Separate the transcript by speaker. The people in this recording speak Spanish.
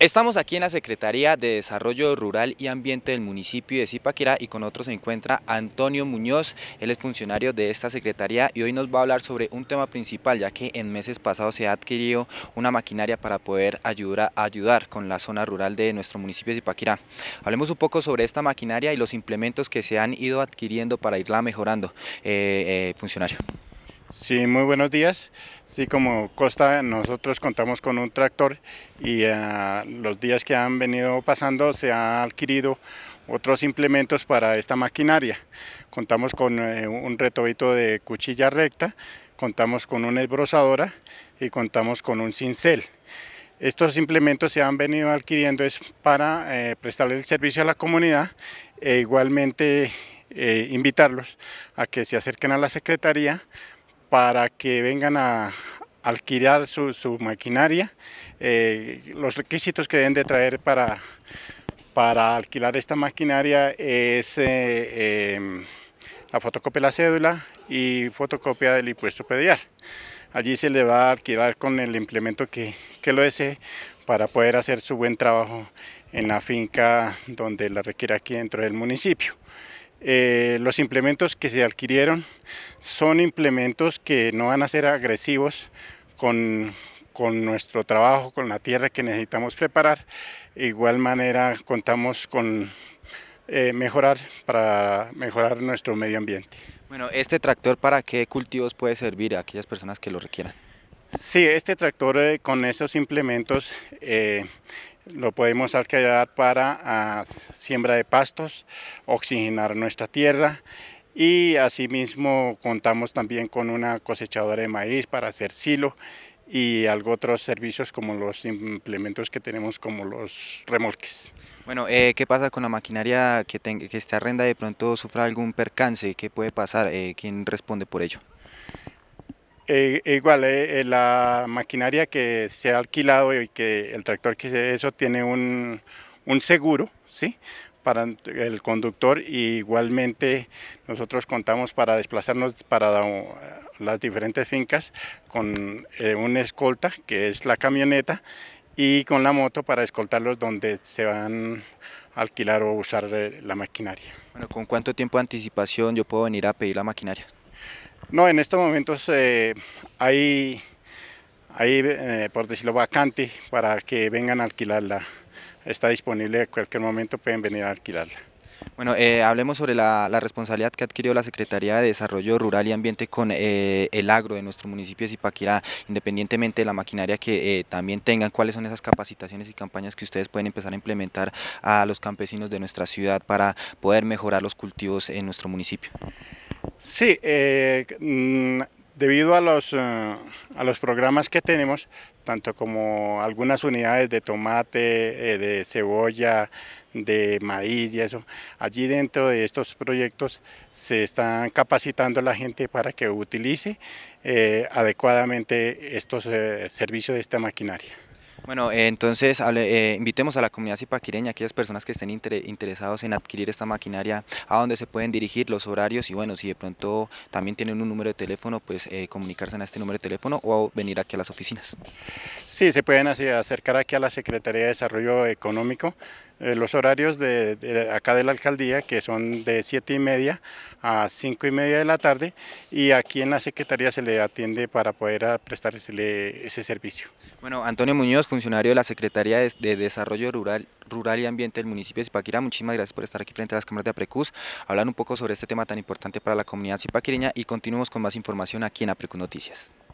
Speaker 1: Estamos aquí en la Secretaría de Desarrollo Rural y Ambiente del municipio de Zipaquirá y con otros se encuentra Antonio Muñoz, él es funcionario de esta secretaría y hoy nos va a hablar sobre un tema principal ya que en meses pasados se ha adquirido una maquinaria para poder ayudar a ayudar con la zona rural de nuestro municipio de Zipaquirá. Hablemos un poco sobre esta maquinaria y los implementos que
Speaker 2: se han ido adquiriendo para irla mejorando, eh, eh, funcionario. Sí, muy buenos días. Sí, como Costa, nosotros contamos con un tractor y eh, los días que han venido pasando se han adquirido otros implementos para esta maquinaria. Contamos con eh, un retobito de cuchilla recta, contamos con una esbrozadora y contamos con un cincel. Estos implementos se han venido adquiriendo es para eh, prestarle el servicio a la comunidad e igualmente invitarlos a que se acerquen a la Secretaría para que vengan a alquilar su, maquinaria, eh, los requisitos que deben de traer para, para alquilar esta maquinaria es eh, em, la fotocopia de la cédula y fotocopia del impuesto pedial. Allí se le va a alquilar con el implemento que, que lo desee para poder hacer su buen trabajo en la finca donde la requiere aquí dentro del municipio. Eh, los implementos que se adquirieron son implementos que no van a ser agresivos con, con nuestro trabajo, con la tierra que necesitamos preparar. De igual manera contamos con eh, mejorar para mejorar nuestro medio ambiente. Bueno, ¿este tractor para qué cultivos puede servir a aquellas personas que lo requieran? Sí, este tractor eh, con esos implementos lo podemos alquilar para ah, siembra de pastos, oxigenar nuestra tierra y asimismo contamos también con una cosechadora de maíz para hacer silo y algo otros servicios como los implementos que tenemos como los remolques.
Speaker 1: Bueno, eh, ¿qué pasa con la maquinaria que, que, está arrenda de pronto sufra algún percance? ¿Qué puede pasar? Eh, ¿Quién responde por ello?
Speaker 2: Eh, igual, eh, eh, la maquinaria que se ha alquilado y que el tractor que eso tiene un, seguro, ¿sí? para el conductor y igualmente nosotros contamos para desplazarnos para las diferentes fincas con un escolta que es la camioneta y con la moto para escoltarlos donde se van a alquilar o usar la maquinaria. Bueno, ¿con cuánto tiempo de anticipación yo puedo venir a pedir la maquinaria? No, en estos momentos eh, hay, eh, por decirlo, vacante para que vengan a alquilarla. Está disponible, en cualquier momento pueden venir a alquilarla. Bueno, eh, hablemos sobre
Speaker 1: la, responsabilidad que adquirió la Secretaría de Desarrollo Rural y Ambiente con el agro de nuestro municipio de Zipaquirá, independientemente de la maquinaria que también tengan, cuáles son esas capacitaciones y campañas que ustedes pueden empezar a implementar a los campesinos de nuestra ciudad para poder mejorar los cultivos en nuestro municipio.
Speaker 2: Sí, eh, mm, debido a los, eh, a los programas que tenemos, tanto como algunas unidades de tomate, eh, de cebolla, de maíz y eso, allí dentro de estos proyectos se están capacitando la gente para que utilice adecuadamente estos servicios de esta maquinaria.
Speaker 1: Bueno, eh, entonces eh, invitemos a la comunidad cipaquireña, aquellas personas que estén interesados en adquirir esta maquinaria, a dónde se pueden dirigir los horarios y bueno, si de pronto también tienen un número de teléfono, pues eh, comunicarse en este número
Speaker 2: de teléfono o venir aquí a las oficinas. Sí, se pueden acercar aquí a la Secretaría de Desarrollo Económico. los horarios de, acá de la alcaldía, que son de 7 y media a 5 y media de la tarde, y aquí en la Secretaría se le atiende para poder prestarle ese, ese servicio. Bueno, Antonio Muñoz, funcionario de la Secretaría de
Speaker 1: Desarrollo Rural, Rural y Ambiente del municipio de Zipaquirá. Muchísimas gracias por estar aquí frente a las cámaras de Aprecus, hablar un poco sobre este tema tan importante para la comunidad zipaquireña y continuamos con más información aquí en Aprecus Noticias.